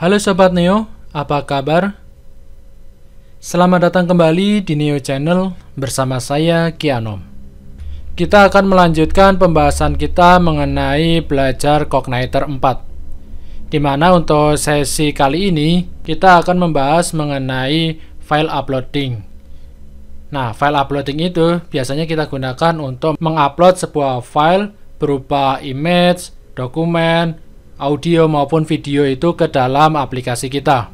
Halo Sobat Neo, apa kabar? Selamat datang kembali di Neo Channel bersama saya Kianom. Kita akan melanjutkan pembahasan kita mengenai belajar Cogniter 4. Dimana untuk sesi kali ini kita akan membahas mengenai file uploading. Nah, file uploading itu biasanya kita gunakan untuk mengupload sebuah file berupa image, dokumen, audio maupun video itu ke dalam aplikasi kita.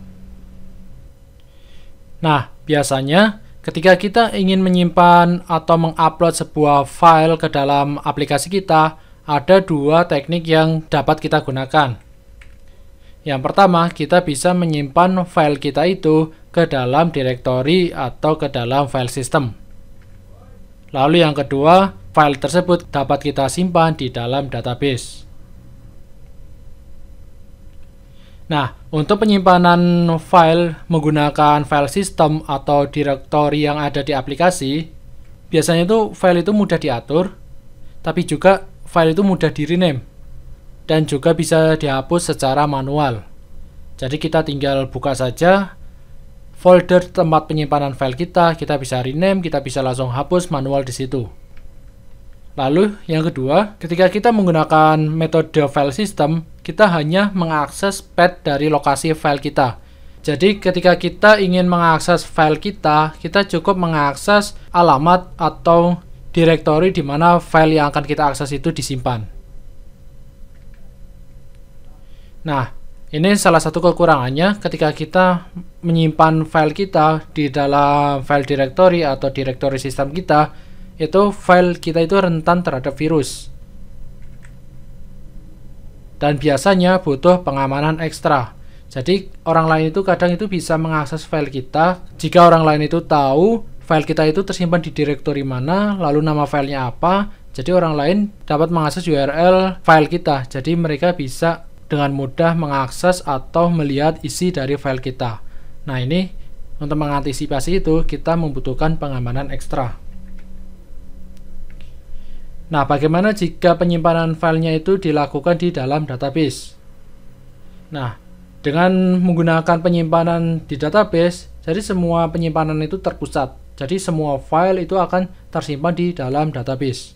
Nah, biasanya ketika kita ingin menyimpan atau mengupload sebuah file ke dalam aplikasi kita, ada dua teknik yang dapat kita gunakan. Yang pertama, kita bisa menyimpan file kita itu ke dalam direktori atau ke dalam file system. Lalu yang kedua, file tersebut dapat kita simpan di dalam database. Nah, untuk penyimpanan file menggunakan file system atau direktori yang ada di aplikasi, biasanya itu file itu mudah diatur, tapi juga file itu mudah di rename dan juga bisa dihapus secara manual. Jadi kita tinggal buka saja folder tempat penyimpanan file kita, kita bisa rename, kita bisa langsung hapus manual di situ. Lalu yang kedua, ketika kita menggunakan metode file system, kita hanya mengakses path dari lokasi file kita. Jadi ketika kita ingin mengakses file kita, kita cukup mengakses alamat atau direktori di mana file yang akan kita akses itu disimpan. Nah, ini salah satu kekurangannya ketika kita menyimpan file kita di dalam file directory atau directory sistem kita, itu file kita itu rentan terhadap virus. Dan biasanya butuh pengamanan ekstra. Jadi orang lain itu kadang itu bisa mengakses file kita jika orang lain itu tahu file kita itu tersimpan di direktori mana, lalu nama filenya apa. Jadi orang lain dapat mengakses URL file kita. Jadi mereka bisa dengan mudah mengakses atau melihat isi dari file kita. Nah ini untuk mengantisipasi itu kita membutuhkan pengamanan ekstra. Nah bagaimana jika penyimpanan filenya itu dilakukan di dalam database? Nah dengan menggunakan penyimpanan di database, jadi semua penyimpanan itu terpusat. Jadi semua file itu akan tersimpan di dalam database.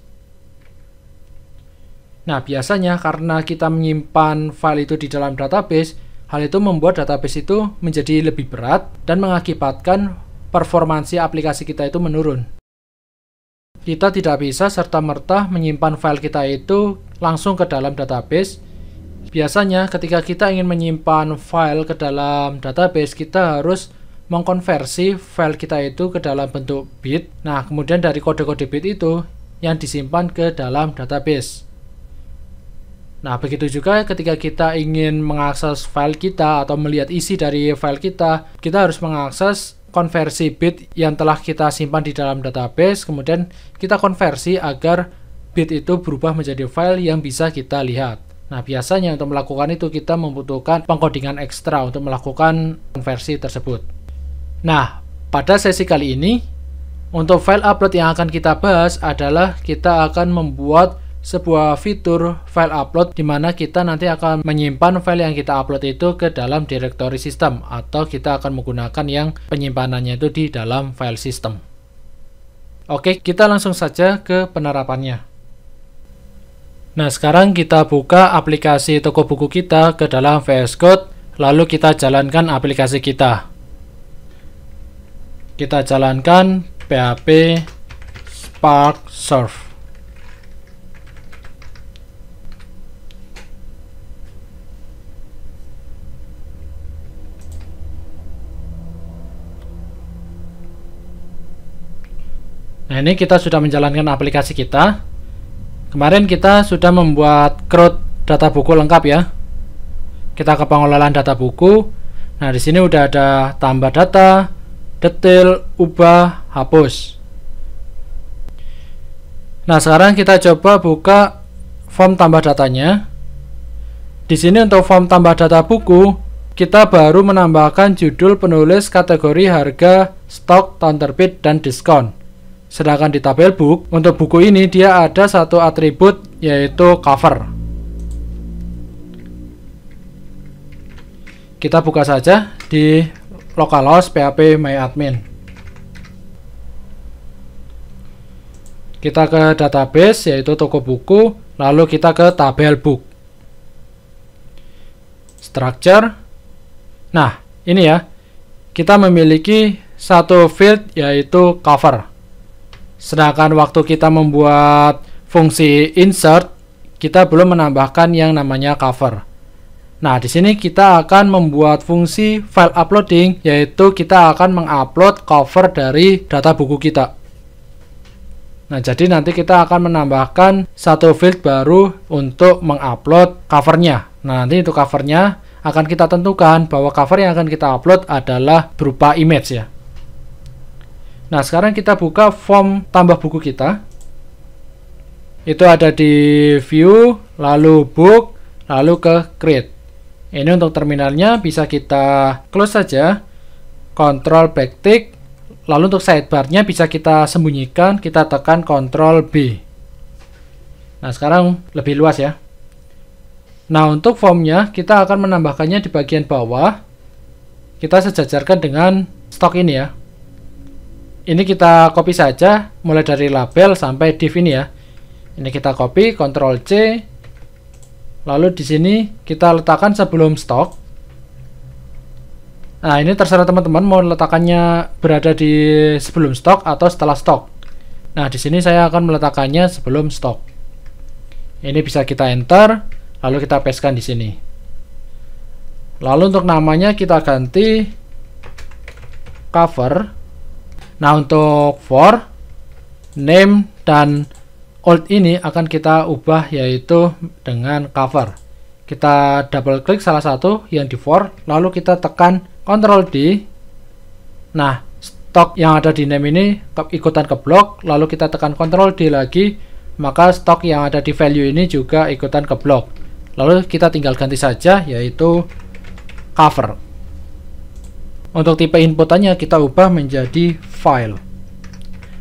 Nah, biasanya karena kita menyimpan file itu di dalam database, hal itu membuat database itu menjadi lebih berat dan mengakibatkan performansi aplikasi kita itu menurun. Kita tidak bisa serta-merta menyimpan file kita itu langsung ke dalam database. Biasanya ketika kita ingin menyimpan file ke dalam database, kita harus mengkonversi file kita itu ke dalam bentuk bit. Nah, kemudian dari kode-kode bit itu yang disimpan ke dalam database. Nah, begitu juga ketika kita ingin mengakses file kita atau melihat isi dari file kita, kita harus mengakses konversi bit yang telah kita simpan di dalam database, kemudian kita konversi agar bit itu berubah menjadi file yang bisa kita lihat. Nah, biasanya untuk melakukan itu kita membutuhkan pengkodingan ekstra untuk melakukan konversi tersebut. Nah, pada sesi kali ini, untuk file upload yang akan kita bahas adalah kita akan membuat sebuah fitur file upload di mana kita nanti akan menyimpan file yang kita upload itu ke dalam directory sistem atau kita akan menggunakan yang penyimpanannya itu di dalam file system. Oke, kita langsung saja ke penerapannya. Nah, sekarang kita buka aplikasi toko buku kita ke dalam VS Code, lalu kita jalankan aplikasi kita. Kita jalankan PHP Spark Serve. Nah ini kita sudah menjalankan aplikasi kita. Kemarin kita sudah membuat crowd data buku lengkap ya. Kita ke pengelolaan data buku. Nah di sini udah ada tambah data, detail, ubah, hapus. Nah sekarang kita coba buka form tambah datanya. Di sini untuk form tambah data buku, kita baru menambahkan judul penulis kategori harga, stok, tahun terbit, dan diskon. Sedangkan di tabel book, untuk buku ini dia ada satu atribut yaitu cover. Kita buka saja di localhost php myadmin. Kita ke database yaitu toko buku, lalu kita ke tabel book. Structure. Nah, ini ya. Kita memiliki satu field yaitu cover. Sedangkan waktu kita membuat fungsi insert, kita belum menambahkan yang namanya cover. Nah, di sini kita akan membuat fungsi file uploading, yaitu kita akan mengupload cover dari data buku kita. Nah, jadi nanti kita akan menambahkan satu field baru untuk mengupload covernya. Nah, nanti itu covernya akan kita tentukan bahwa cover yang akan kita upload adalah berupa image ya. Nah, sekarang kita buka form tambah buku kita. Itu ada di view, lalu book, lalu ke create. Ini untuk terminalnya bisa kita close saja. control backtick, lalu untuk sidebarnya bisa kita sembunyikan, kita tekan control B. Nah, sekarang lebih luas ya. Nah, untuk formnya kita akan menambahkannya di bagian bawah. Kita sejajarkan dengan stok ini ya ini kita copy saja mulai dari label sampai div ini ya ini kita copy Ctrl C lalu di sini kita letakkan sebelum stok nah ini terserah teman-teman mau letakkannya berada di sebelum stok atau setelah stok nah di sini saya akan meletakkannya sebelum stok ini bisa kita enter lalu kita pastekan di sini lalu untuk namanya kita ganti cover Nah, untuk for name dan old ini akan kita ubah yaitu dengan cover. Kita double klik salah satu yang di for, lalu kita tekan Ctrl D. Nah, stok yang ada di name ini ikutan ke blok, lalu kita tekan Ctrl D lagi, maka stok yang ada di value ini juga ikutan ke blok. Lalu kita tinggal ganti saja yaitu cover. Untuk tipe inputannya kita ubah menjadi file.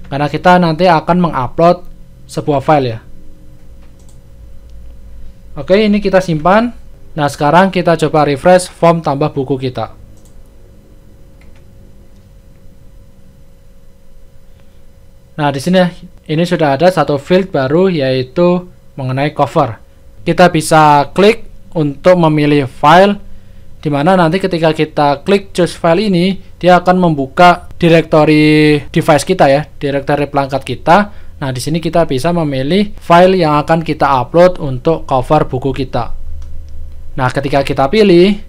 Karena kita nanti akan mengupload sebuah file ya. Oke, ini kita simpan. Nah, sekarang kita coba refresh form tambah buku kita. Nah, di sini ini sudah ada satu field baru yaitu mengenai cover. Kita bisa klik untuk memilih file dimana nanti ketika kita klik choose file ini dia akan membuka directory device kita ya directory perangkat kita nah di sini kita bisa memilih file yang akan kita upload untuk cover buku kita nah ketika kita pilih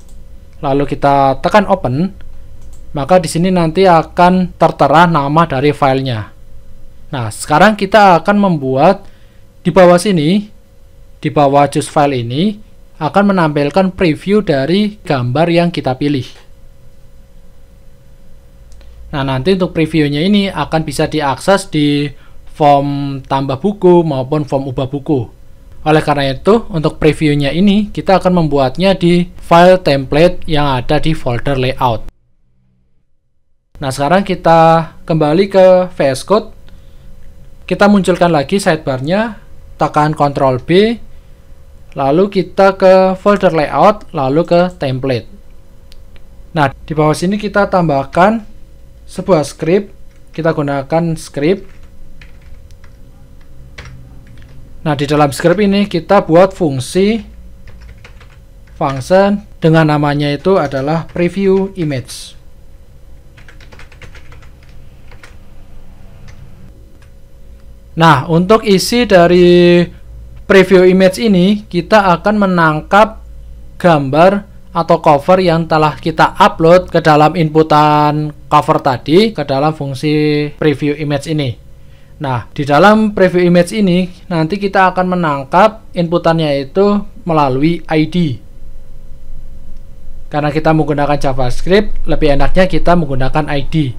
lalu kita tekan open maka di sini nanti akan tertera nama dari filenya nah sekarang kita akan membuat di bawah sini di bawah choose file ini akan menampilkan preview dari gambar yang kita pilih. Nah, nanti untuk previewnya ini akan bisa diakses di form tambah buku maupun form ubah buku. Oleh karena itu, untuk previewnya ini kita akan membuatnya di file template yang ada di folder layout. Nah, sekarang kita kembali ke VS Code. Kita munculkan lagi sidebarnya, tekan Ctrl B, lalu kita ke folder layout, lalu ke template. Nah, di bawah sini kita tambahkan sebuah script. Kita gunakan script. Nah, di dalam script ini kita buat fungsi function dengan namanya itu adalah preview image. Nah, untuk isi dari preview image ini kita akan menangkap gambar atau cover yang telah kita upload ke dalam inputan cover tadi ke dalam fungsi preview image ini. Nah, di dalam preview image ini nanti kita akan menangkap inputannya itu melalui ID. Karena kita menggunakan JavaScript, lebih enaknya kita menggunakan ID.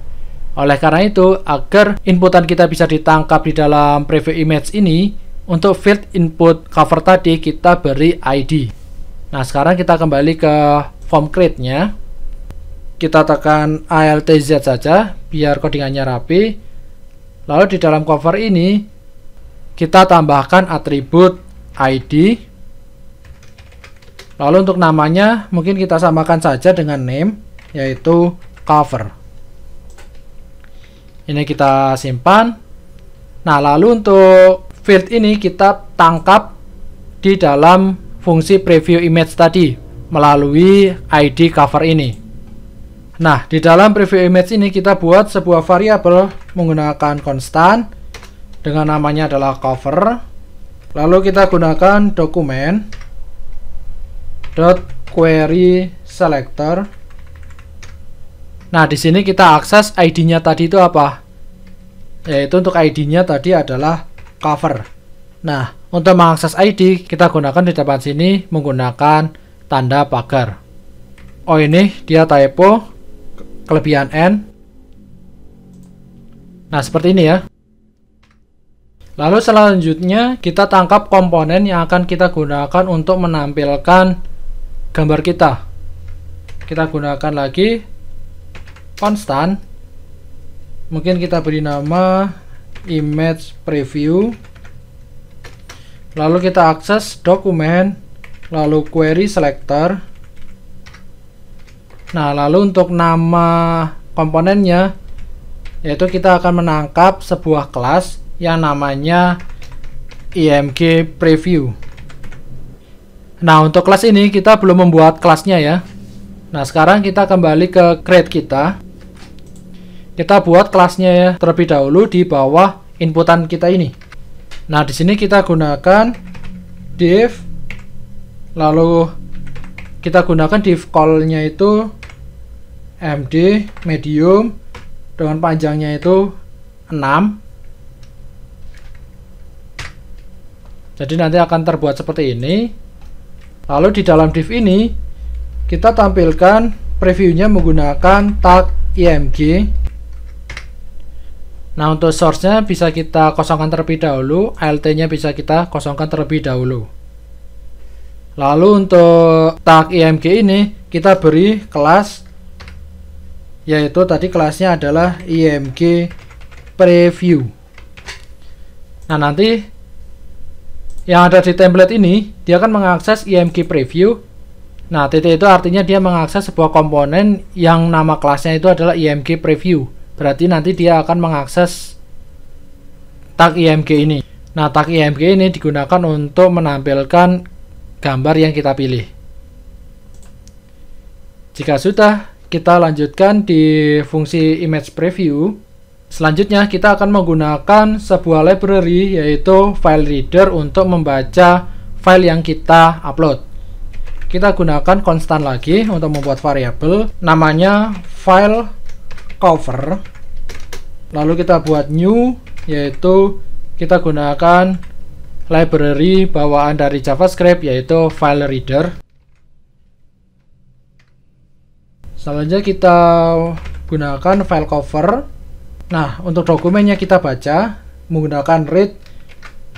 Oleh karena itu, agar inputan kita bisa ditangkap di dalam preview image ini, untuk field input cover tadi kita beri ID. Nah, sekarang kita kembali ke form create-nya. Kita tekan ALTZ saja biar codingannya rapi. Lalu di dalam cover ini kita tambahkan atribut ID. Lalu untuk namanya mungkin kita samakan saja dengan name yaitu cover. Ini kita simpan. Nah, lalu untuk field ini kita tangkap di dalam fungsi preview image tadi melalui ID cover ini. Nah, di dalam preview image ini kita buat sebuah variabel menggunakan konstan dengan namanya adalah cover. Lalu kita gunakan dokumen dot query selector. Nah, di sini kita akses ID-nya tadi itu apa? Yaitu untuk ID-nya tadi adalah cover. Nah, untuk mengakses ID, kita gunakan di depan sini menggunakan tanda pagar. Oh ini dia typo, kelebihan N. Nah, seperti ini ya. Lalu selanjutnya kita tangkap komponen yang akan kita gunakan untuk menampilkan gambar kita. Kita gunakan lagi konstan. Mungkin kita beri nama image preview lalu kita akses dokumen lalu query selector nah lalu untuk nama komponennya yaitu kita akan menangkap sebuah kelas yang namanya IMG preview nah untuk kelas ini kita belum membuat kelasnya ya nah sekarang kita kembali ke create kita kita buat kelasnya ya terlebih dahulu di bawah inputan kita ini. Nah, di sini kita gunakan div lalu kita gunakan div call-nya itu MD medium dengan panjangnya itu 6 Jadi nanti akan terbuat seperti ini. Lalu di dalam div ini kita tampilkan previewnya menggunakan tag img Nah untuk source-nya bisa kita kosongkan terlebih dahulu, ALT-nya bisa kita kosongkan terlebih dahulu. Lalu untuk tag IMG ini kita beri kelas yaitu tadi kelasnya adalah IMG Preview. Nah nanti yang ada di template ini dia akan mengakses IMG Preview. Nah titik itu artinya dia mengakses sebuah komponen yang nama kelasnya itu adalah IMG Preview berarti nanti dia akan mengakses tag IMG ini nah tag IMG ini digunakan untuk menampilkan gambar yang kita pilih jika sudah kita lanjutkan di fungsi image preview Selanjutnya, kita akan menggunakan sebuah library yaitu file reader untuk membaca file yang kita upload. Kita gunakan konstan lagi untuk membuat variabel namanya file cover lalu kita buat new yaitu kita gunakan library bawaan dari JavaScript yaitu file reader selanjutnya kita gunakan file cover nah untuk dokumennya kita baca menggunakan read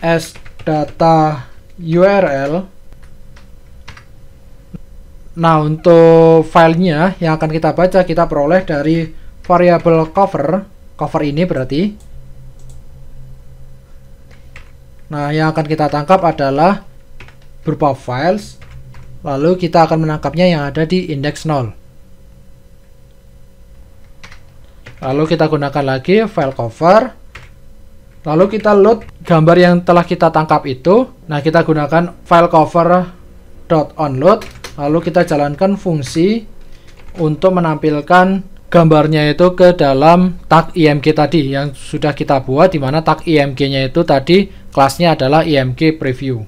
as data URL nah untuk filenya yang akan kita baca kita peroleh dari variable cover cover ini berarti nah yang akan kita tangkap adalah berupa files lalu kita akan menangkapnya yang ada di index 0 lalu kita gunakan lagi file cover lalu kita load gambar yang telah kita tangkap itu nah kita gunakan file cover dot onload lalu kita jalankan fungsi untuk menampilkan gambarnya itu ke dalam tag IMG tadi yang sudah kita buat di mana tag IMG-nya itu tadi kelasnya adalah IMG preview.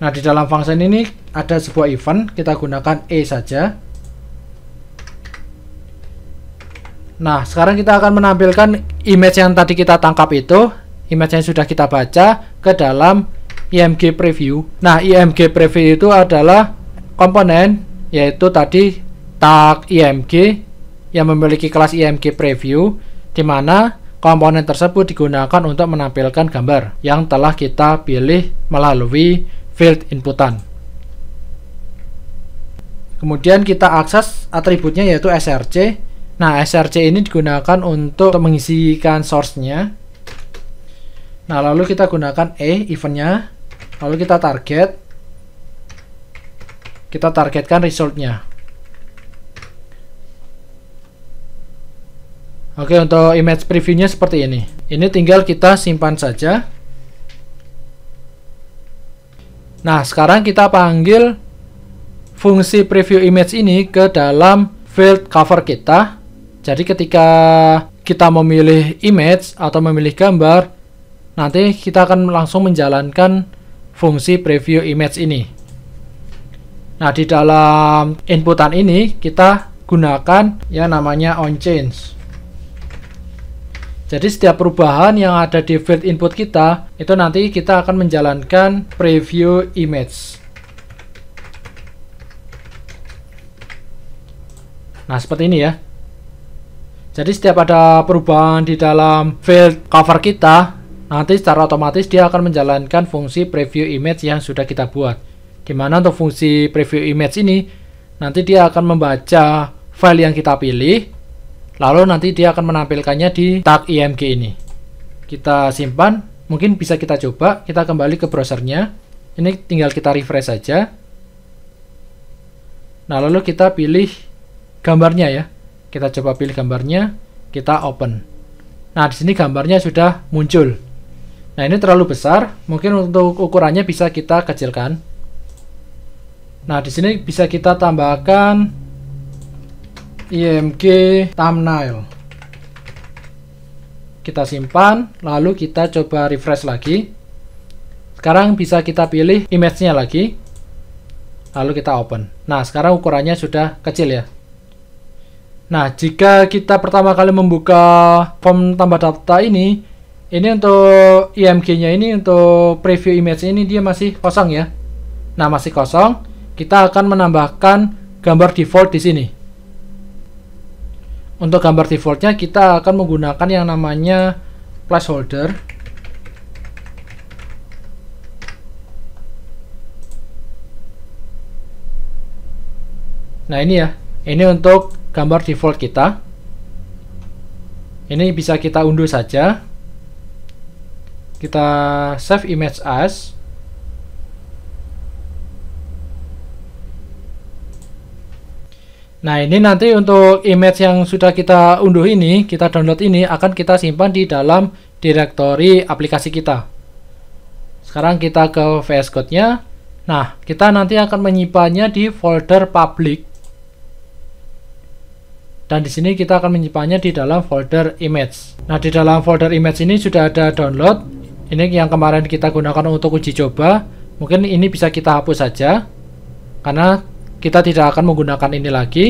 Nah, di dalam function ini ada sebuah event, kita gunakan E saja. Nah, sekarang kita akan menampilkan image yang tadi kita tangkap itu, image yang sudah kita baca ke dalam IMG preview. Nah, IMG preview itu adalah komponen yaitu tadi tag e IMG yang memiliki kelas IMG e Preview, di mana komponen tersebut digunakan untuk menampilkan gambar yang telah kita pilih melalui field inputan. Kemudian kita akses atributnya yaitu SRC. Nah, SRC ini digunakan untuk mengisikan source-nya. Nah, lalu kita gunakan E, event-nya. Lalu kita target. Kita targetkan result-nya. Oke untuk image previewnya seperti ini ini tinggal kita simpan saja nah sekarang kita panggil fungsi preview image ini ke dalam field cover kita jadi ketika kita memilih image atau memilih gambar nanti kita akan langsung menjalankan fungsi preview image ini nah di dalam inputan ini kita gunakan yang namanya on change jadi setiap perubahan yang ada di field input kita, itu nanti kita akan menjalankan preview image. Nah, seperti ini ya. Jadi setiap ada perubahan di dalam field cover kita, nanti secara otomatis dia akan menjalankan fungsi preview image yang sudah kita buat. Gimana untuk fungsi preview image ini, nanti dia akan membaca file yang kita pilih, Lalu nanti dia akan menampilkannya di tag IMG ini. Kita simpan, mungkin bisa kita coba, kita kembali ke browsernya. Ini tinggal kita refresh saja. Nah, lalu kita pilih gambarnya ya. Kita coba pilih gambarnya, kita open. Nah, di sini gambarnya sudah muncul. Nah, ini terlalu besar, mungkin untuk ukurannya bisa kita kecilkan. Nah, di sini bisa kita tambahkan img thumbnail kita simpan lalu kita coba refresh lagi sekarang bisa kita pilih image-nya lagi lalu kita open nah sekarang ukurannya sudah kecil ya nah jika kita pertama kali membuka form tambah data ini ini untuk img-nya ini untuk preview image ini dia masih kosong ya nah masih kosong kita akan menambahkan gambar default di sini untuk gambar defaultnya kita akan menggunakan yang namanya placeholder. Nah ini ya, ini untuk gambar default kita. Ini bisa kita unduh saja. Kita save image as. Nah ini nanti untuk image yang sudah kita unduh ini, kita download ini akan kita simpan di dalam direktori aplikasi kita. Sekarang kita ke VS Code-nya. Nah, kita nanti akan menyimpannya di folder public. Dan di sini kita akan menyimpannya di dalam folder image. Nah, di dalam folder image ini sudah ada download. Ini yang kemarin kita gunakan untuk uji coba. Mungkin ini bisa kita hapus saja. Karena kita tidak akan menggunakan ini lagi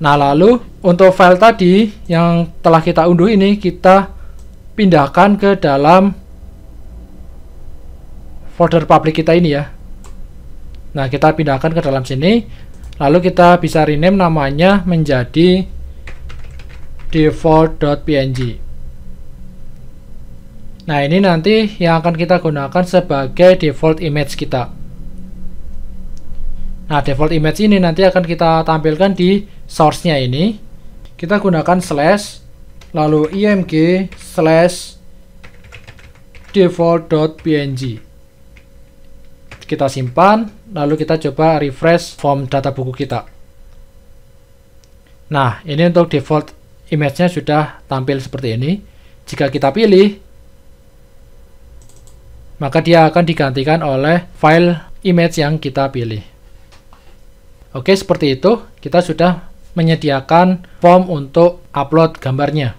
nah lalu untuk file tadi yang telah kita unduh ini kita pindahkan ke dalam folder public kita ini ya nah kita pindahkan ke dalam sini lalu kita bisa rename namanya menjadi default.png Nah, ini nanti yang akan kita gunakan sebagai default image kita. Nah, default image ini nanti akan kita tampilkan di source-nya ini. Kita gunakan slash, lalu img slash default.png. Kita simpan, lalu kita coba refresh form data buku kita. Nah, ini untuk default image-nya sudah tampil seperti ini. Jika kita pilih, maka dia akan digantikan oleh file image yang kita pilih. Oke, seperti itu. Kita sudah menyediakan form untuk upload gambarnya.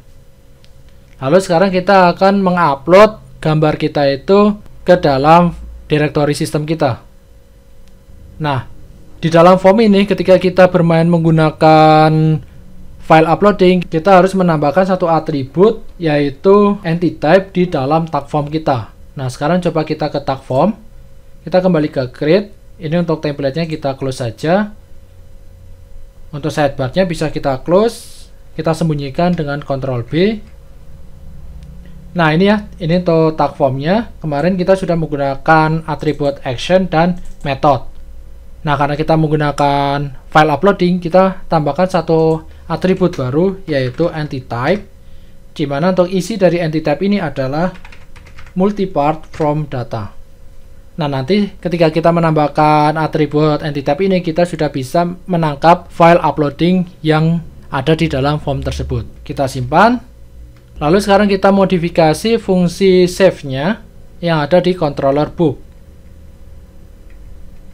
Lalu sekarang kita akan mengupload gambar kita itu ke dalam direktori sistem kita. Nah, di dalam form ini ketika kita bermain menggunakan file uploading, kita harus menambahkan satu atribut yaitu entity type di dalam tag form kita. Nah, sekarang coba kita ke tag form. Kita kembali ke create. Ini untuk template-nya kita close saja. Untuk sidebarnya bisa kita close, kita sembunyikan dengan Ctrl B. Nah ini ya, ini untuk tag formnya. Kemarin kita sudah menggunakan atribut action dan method. Nah karena kita menggunakan file uploading, kita tambahkan satu atribut baru yaitu anti-type. Dimana untuk isi dari anti-type ini adalah multipart from data. Nah, nanti ketika kita menambahkan atribut nttap ini, kita sudah bisa menangkap file uploading yang ada di dalam form tersebut. Kita simpan. Lalu sekarang kita modifikasi fungsi save-nya yang ada di controller book.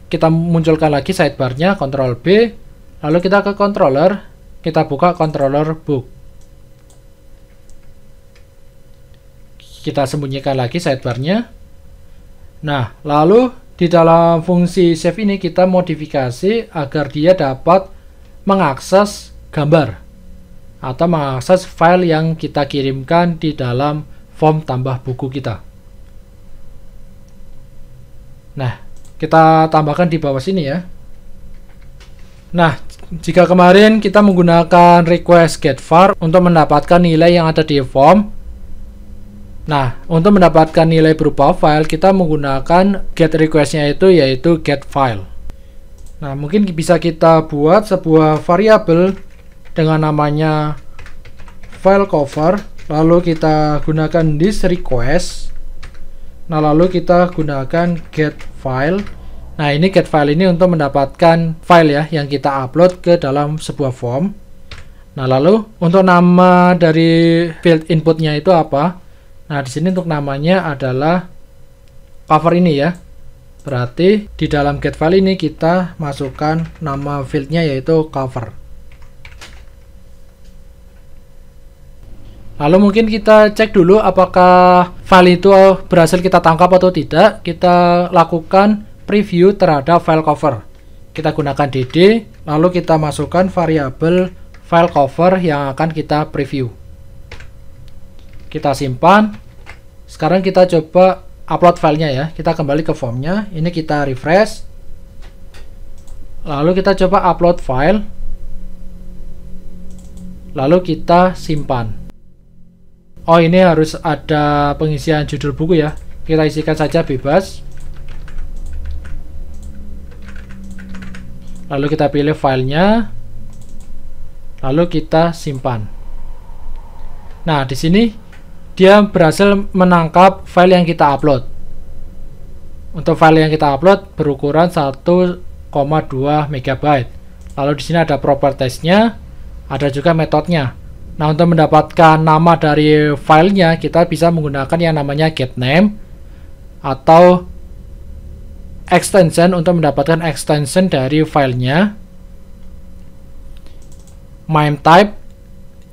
Kita munculkan lagi sidebar-nya, control B. Lalu kita ke controller, kita buka controller book. Kita sembunyikan lagi sidebar-nya. Nah, lalu di dalam fungsi save ini kita modifikasi agar dia dapat mengakses gambar atau mengakses file yang kita kirimkan di dalam form tambah buku kita. Nah, kita tambahkan di bawah sini ya. Nah, jika kemarin kita menggunakan request get var untuk mendapatkan nilai yang ada di form, Nah, untuk mendapatkan nilai berupa file, kita menggunakan get requestnya itu yaitu get file. Nah, mungkin bisa kita buat sebuah variabel dengan namanya file cover, lalu kita gunakan this request. Nah, lalu kita gunakan get file. Nah, ini get file ini untuk mendapatkan file ya yang kita upload ke dalam sebuah form. Nah, lalu untuk nama dari field inputnya itu apa? Nah, di sini untuk namanya adalah cover ini ya. Berarti di dalam get file ini kita masukkan nama fieldnya yaitu cover. Lalu mungkin kita cek dulu apakah file itu berhasil kita tangkap atau tidak. Kita lakukan preview terhadap file cover. Kita gunakan dd, lalu kita masukkan variabel file cover yang akan kita preview kita simpan sekarang kita coba upload filenya ya kita kembali ke formnya ini kita refresh lalu kita coba upload file lalu kita simpan oh ini harus ada pengisian judul buku ya kita isikan saja bebas lalu kita pilih filenya lalu kita simpan nah di sini dia berhasil menangkap file yang kita upload. Untuk file yang kita upload berukuran 1,2 MB. Lalu di sini ada propertiesnya, ada juga metodenya. Nah, untuk mendapatkan nama dari filenya, kita bisa menggunakan yang namanya get name atau extension untuk mendapatkan extension dari filenya. MIME type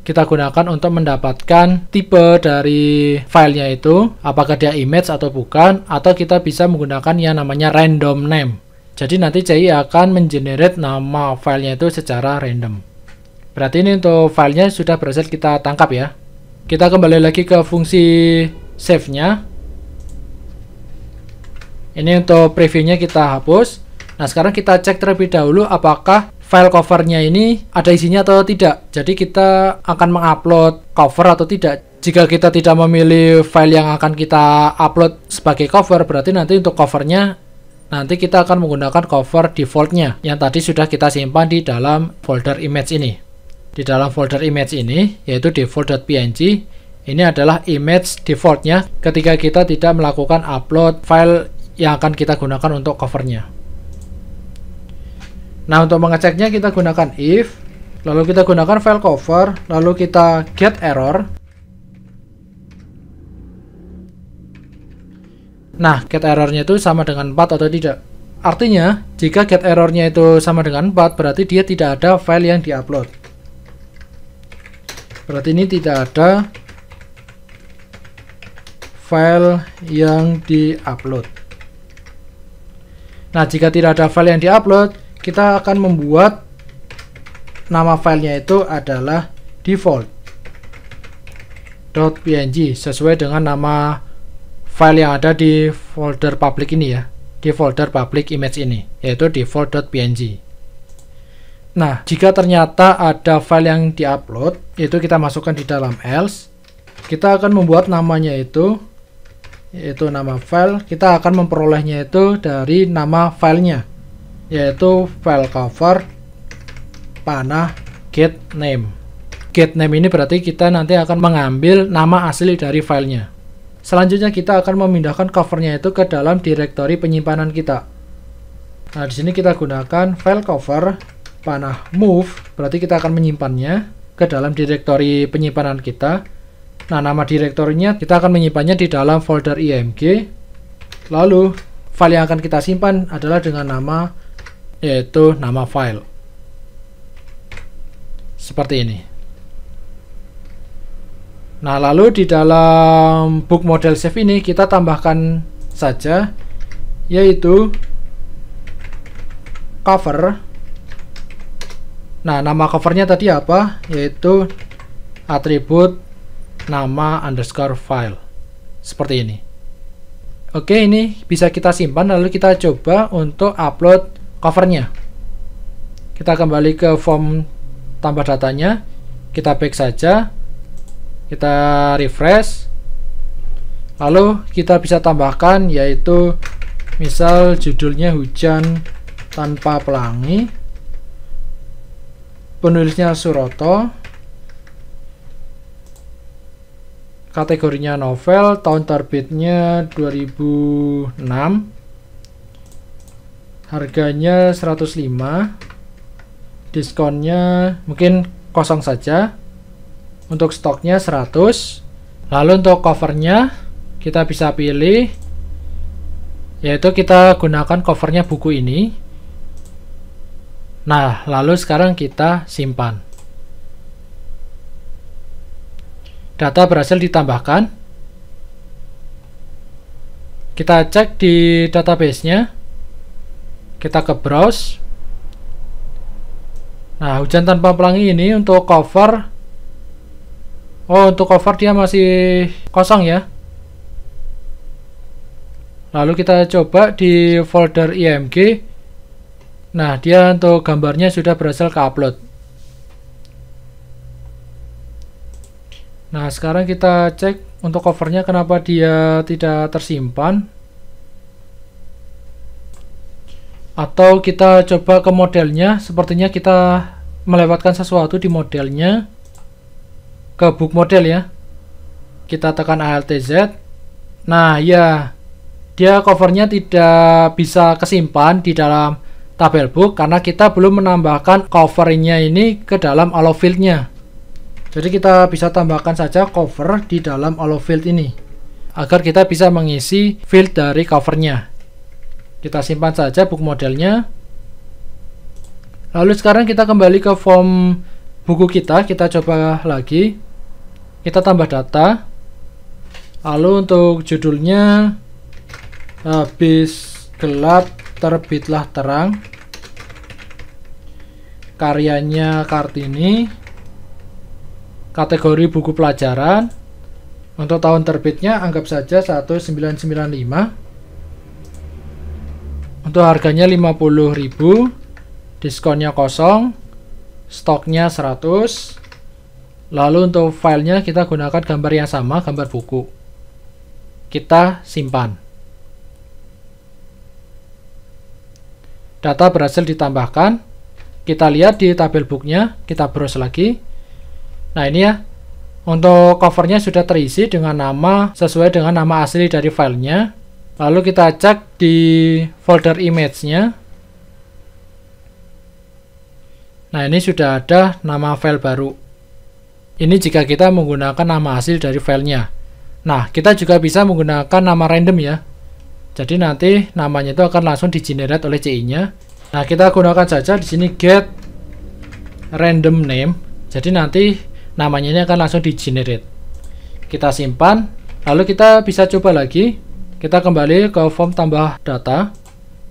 kita gunakan untuk mendapatkan tipe dari filenya itu apakah dia image atau bukan atau kita bisa menggunakan yang namanya random name jadi nanti CI akan mengenerate nama filenya itu secara random berarti ini untuk filenya sudah berhasil kita tangkap ya kita kembali lagi ke fungsi save nya ini untuk previewnya kita hapus nah sekarang kita cek terlebih dahulu apakah file covernya ini ada isinya atau tidak. Jadi kita akan mengupload cover atau tidak. Jika kita tidak memilih file yang akan kita upload sebagai cover, berarti nanti untuk covernya nanti kita akan menggunakan cover defaultnya yang tadi sudah kita simpan di dalam folder image ini. Di dalam folder image ini, yaitu default.png, ini adalah image defaultnya ketika kita tidak melakukan upload file yang akan kita gunakan untuk covernya. Nah, untuk mengeceknya kita gunakan if, lalu kita gunakan file cover, lalu kita get error. Nah, get errornya itu sama dengan 4 atau tidak. Artinya, jika get errornya itu sama dengan 4, berarti dia tidak ada file yang diupload. Berarti ini tidak ada file yang diupload. Nah, jika tidak ada file yang diupload, kita akan membuat nama filenya itu adalah default .png sesuai dengan nama file yang ada di folder public ini ya di folder public image ini yaitu default.png nah jika ternyata ada file yang diupload itu kita masukkan di dalam else kita akan membuat namanya itu yaitu nama file kita akan memperolehnya itu dari nama filenya yaitu file cover panah get name. Get name ini berarti kita nanti akan mengambil nama asli dari filenya. Selanjutnya kita akan memindahkan covernya itu ke dalam direktori penyimpanan kita. Nah, di sini kita gunakan file cover panah move, berarti kita akan menyimpannya ke dalam direktori penyimpanan kita. Nah, nama direktorinya kita akan menyimpannya di dalam folder img. Lalu, file yang akan kita simpan adalah dengan nama yaitu nama file seperti ini nah lalu di dalam book model save ini kita tambahkan saja yaitu cover nah nama covernya tadi apa yaitu atribut nama underscore file seperti ini oke ini bisa kita simpan lalu kita coba untuk upload covernya kita kembali ke form tambah datanya kita back saja kita refresh lalu kita bisa tambahkan yaitu misal judulnya hujan tanpa pelangi penulisnya Suroto kategorinya novel tahun terbitnya 2006 harganya 105 diskonnya mungkin kosong saja untuk stoknya 100 lalu untuk covernya kita bisa pilih yaitu kita gunakan covernya buku ini nah lalu sekarang kita simpan data berhasil ditambahkan kita cek di databasenya kita ke browse nah hujan tanpa pelangi ini untuk cover oh untuk cover dia masih kosong ya lalu kita coba di folder img nah dia untuk gambarnya sudah berhasil ke upload nah sekarang kita cek untuk covernya kenapa dia tidak tersimpan atau kita coba ke modelnya sepertinya kita melewatkan sesuatu di modelnya ke book model ya kita tekan ALTZ nah ya dia covernya tidak bisa kesimpan di dalam tabel book karena kita belum menambahkan covernya ini ke dalam allow fieldnya jadi kita bisa tambahkan saja cover di dalam allow field ini agar kita bisa mengisi field dari covernya kita simpan saja buku modelnya lalu sekarang kita kembali ke form buku kita kita coba lagi kita tambah data lalu untuk judulnya habis gelap terbitlah terang karyanya Kartini kategori buku pelajaran untuk tahun terbitnya anggap saja 1995 untuk harganya 50.000, diskonnya kosong, stoknya 100. Lalu untuk filenya kita gunakan gambar yang sama, gambar buku. Kita simpan. Data berhasil ditambahkan. Kita lihat di tabel booknya, kita browse lagi. Nah ini ya, untuk covernya sudah terisi dengan nama sesuai dengan nama asli dari filenya lalu kita cek di folder image-nya nah ini sudah ada nama file baru ini jika kita menggunakan nama hasil dari filenya nah kita juga bisa menggunakan nama random ya jadi nanti namanya itu akan langsung di generate oleh CI nya nah kita gunakan saja di sini get random name jadi nanti namanya ini akan langsung di generate kita simpan lalu kita bisa coba lagi kita kembali ke form tambah data.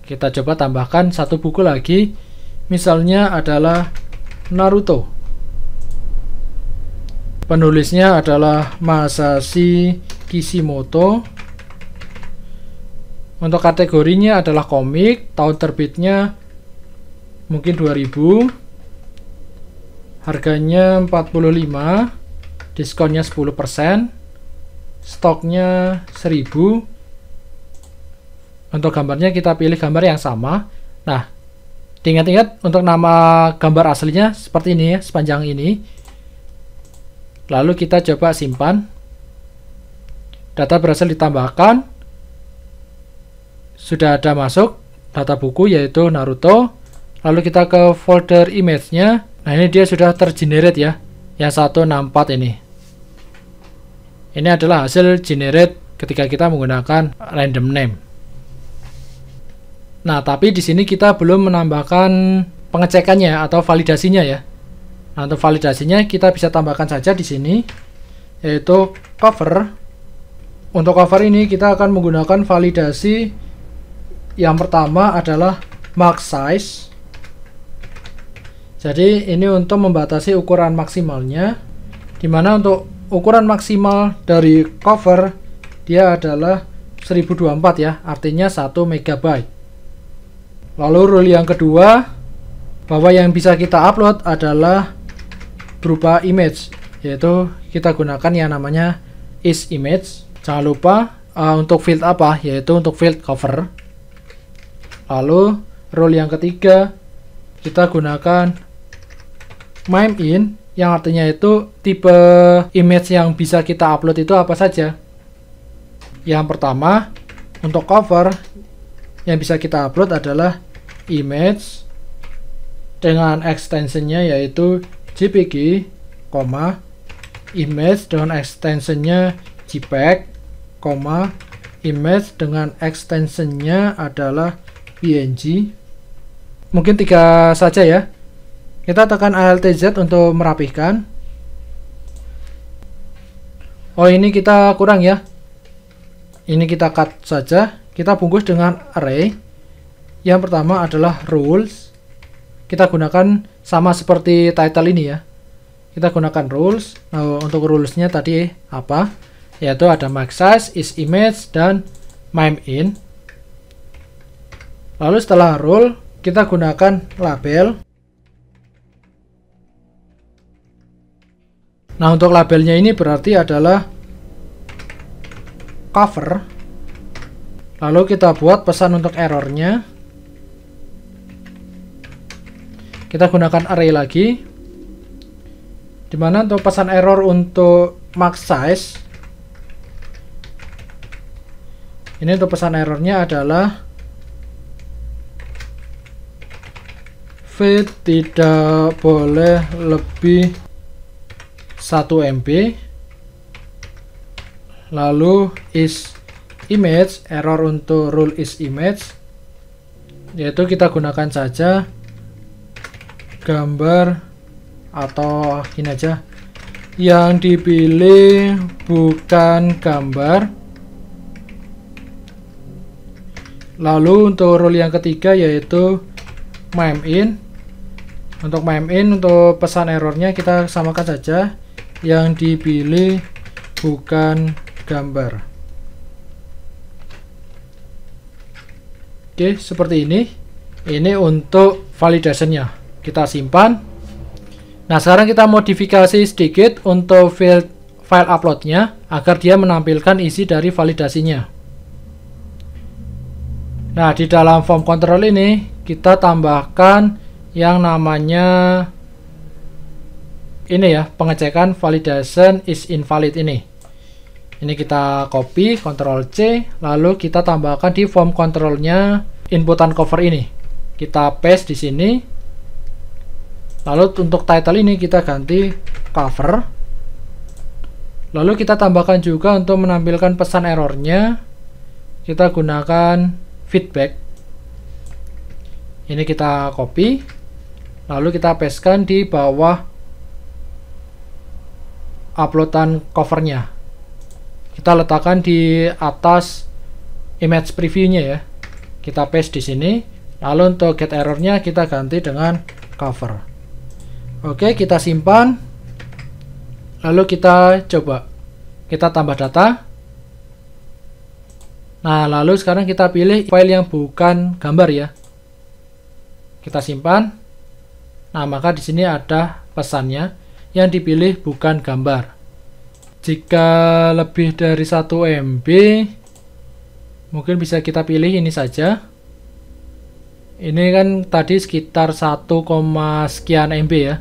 Kita coba tambahkan satu buku lagi. Misalnya adalah Naruto. Penulisnya adalah Masashi Kishimoto. Untuk kategorinya adalah komik, tahun terbitnya mungkin 2000 harganya 45 diskonnya 10% stoknya 1000 untuk gambarnya kita pilih gambar yang sama. Nah, ingat ingat untuk nama gambar aslinya seperti ini ya, sepanjang ini. Lalu kita coba simpan. Data berhasil ditambahkan. Sudah ada masuk data buku yaitu Naruto. Lalu kita ke folder image-nya. Nah, ini dia sudah tergenerate ya. Yang 164 ini. Ini adalah hasil generate ketika kita menggunakan random name. Nah, tapi di sini kita belum menambahkan pengecekannya atau validasinya ya. Nah, untuk validasinya kita bisa tambahkan saja di sini yaitu cover. Untuk cover ini kita akan menggunakan validasi yang pertama adalah mark size. Jadi ini untuk membatasi ukuran maksimalnya di mana untuk ukuran maksimal dari cover dia adalah 1024 ya, artinya 1 MB. Lalu rule yang kedua bahwa yang bisa kita upload adalah berupa image yaitu kita gunakan yang namanya is image. Jangan lupa uh, untuk field apa yaitu untuk field cover. Lalu rule yang ketiga kita gunakan mime in yang artinya itu tipe image yang bisa kita upload itu apa saja. Yang pertama untuk cover yang bisa kita upload adalah image dengan extensionnya yaitu jpg, image dengan extensionnya jpeg, e image dengan extensionnya adalah png. Mungkin tiga saja ya. Kita tekan alt z untuk merapihkan. Oh ini kita kurang ya. Ini kita cut saja. Kita bungkus dengan array. Yang pertama adalah rules. Kita gunakan sama seperti title ini ya. Kita gunakan rules. Nah, untuk rulesnya tadi apa? Yaitu ada max size, is image, dan mime in. Lalu setelah rule, kita gunakan label. Nah, untuk labelnya ini berarti adalah cover Lalu kita buat pesan untuk errornya. Kita gunakan array lagi. Dimana untuk pesan error untuk max size. Ini untuk pesan errornya adalah V tidak boleh lebih 1 MB lalu is image, error untuk rule is image, yaitu kita gunakan saja gambar atau ini aja yang dipilih bukan gambar lalu untuk rule yang ketiga yaitu mime in untuk mime in untuk pesan errornya kita samakan saja yang dipilih bukan gambar Oke, seperti ini. Ini untuk validationnya. Kita simpan. Nah, sekarang kita modifikasi sedikit untuk field file uploadnya agar dia menampilkan isi dari validasinya. Nah, di dalam form control ini kita tambahkan yang namanya ini ya, pengecekan validation is invalid ini ini kita copy Ctrl C lalu kita tambahkan di form kontrolnya inputan cover ini kita paste di sini lalu untuk title ini kita ganti cover lalu kita tambahkan juga untuk menampilkan pesan errornya kita gunakan feedback ini kita copy lalu kita pastekan di bawah uploadan covernya kita letakkan di atas image previewnya ya kita paste di sini lalu untuk get errornya kita ganti dengan cover oke kita simpan lalu kita coba kita tambah data nah lalu sekarang kita pilih file yang bukan gambar ya kita simpan nah maka di sini ada pesannya yang dipilih bukan gambar jika lebih dari 1 MB mungkin bisa kita pilih ini saja ini kan tadi sekitar 1, sekian MB ya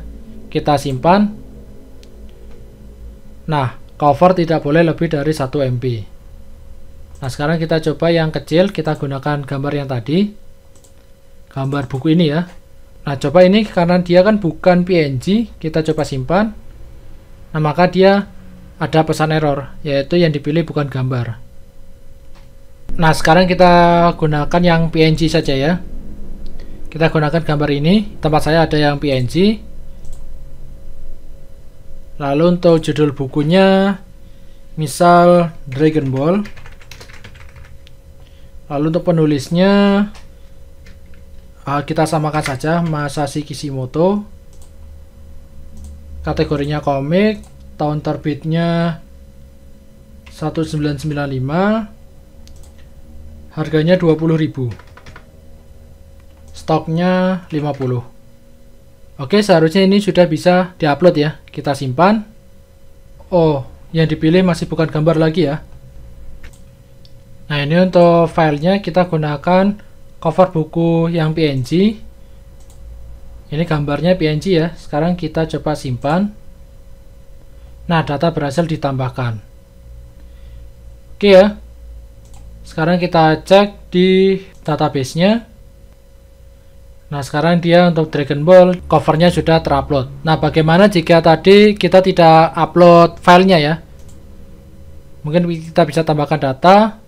kita simpan nah cover tidak boleh lebih dari 1 MB nah sekarang kita coba yang kecil kita gunakan gambar yang tadi gambar buku ini ya nah coba ini karena dia kan bukan PNG kita coba simpan nah maka dia ada pesan error, yaitu yang dipilih bukan gambar. Nah, sekarang kita gunakan yang PNG saja ya. Kita gunakan gambar ini, tempat saya ada yang PNG. Lalu untuk judul bukunya, misal Dragon Ball. Lalu untuk penulisnya, ah, kita samakan saja Masashi Kishimoto. Kategorinya komik, tahun terbitnya 1995 harganya 20.000 stoknya 50 oke seharusnya ini sudah bisa diupload ya kita simpan oh yang dipilih masih bukan gambar lagi ya nah ini untuk filenya kita gunakan cover buku yang PNG ini gambarnya PNG ya sekarang kita coba simpan Nah, data berhasil ditambahkan. Oke ya. Sekarang kita cek di database-nya. Nah, sekarang dia untuk Dragon Ball covernya sudah terupload. Nah, bagaimana jika tadi kita tidak upload filenya ya? Mungkin kita bisa tambahkan data.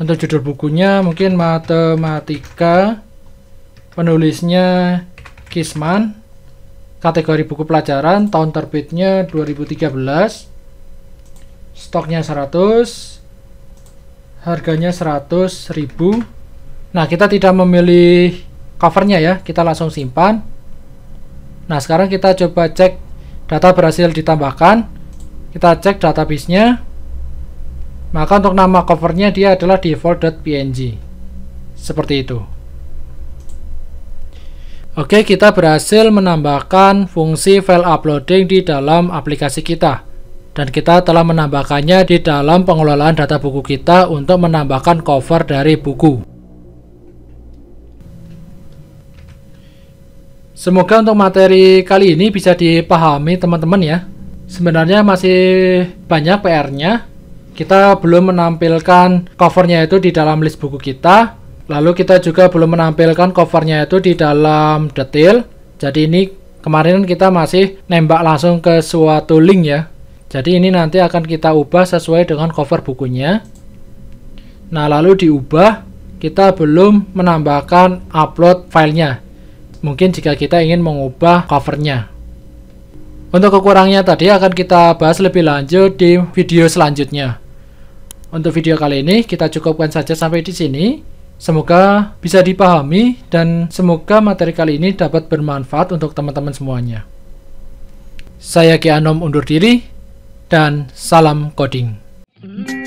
Untuk judul bukunya mungkin matematika. Penulisnya Kisman kategori buku pelajaran tahun terbitnya 2013 stoknya 100 harganya 100 ribu. nah kita tidak memilih covernya ya kita langsung simpan nah sekarang kita coba cek data berhasil ditambahkan kita cek database nya maka untuk nama covernya dia adalah default.png seperti itu Oke, kita berhasil menambahkan fungsi file uploading di dalam aplikasi kita. Dan kita telah menambahkannya di dalam pengelolaan data buku kita untuk menambahkan cover dari buku. Semoga untuk materi kali ini bisa dipahami teman-teman ya. Sebenarnya masih banyak PR-nya. Kita belum menampilkan covernya itu di dalam list buku kita, Lalu kita juga belum menampilkan covernya itu di dalam detail. Jadi ini kemarin kita masih nembak langsung ke suatu link ya. Jadi ini nanti akan kita ubah sesuai dengan cover bukunya. Nah lalu diubah, kita belum menambahkan upload filenya. Mungkin jika kita ingin mengubah covernya. Untuk kekurangnya tadi akan kita bahas lebih lanjut di video selanjutnya. Untuk video kali ini kita cukupkan saja sampai di sini. Semoga bisa dipahami dan semoga materi kali ini dapat bermanfaat untuk teman-teman semuanya. Saya Kianom undur diri dan salam coding. Mm -hmm.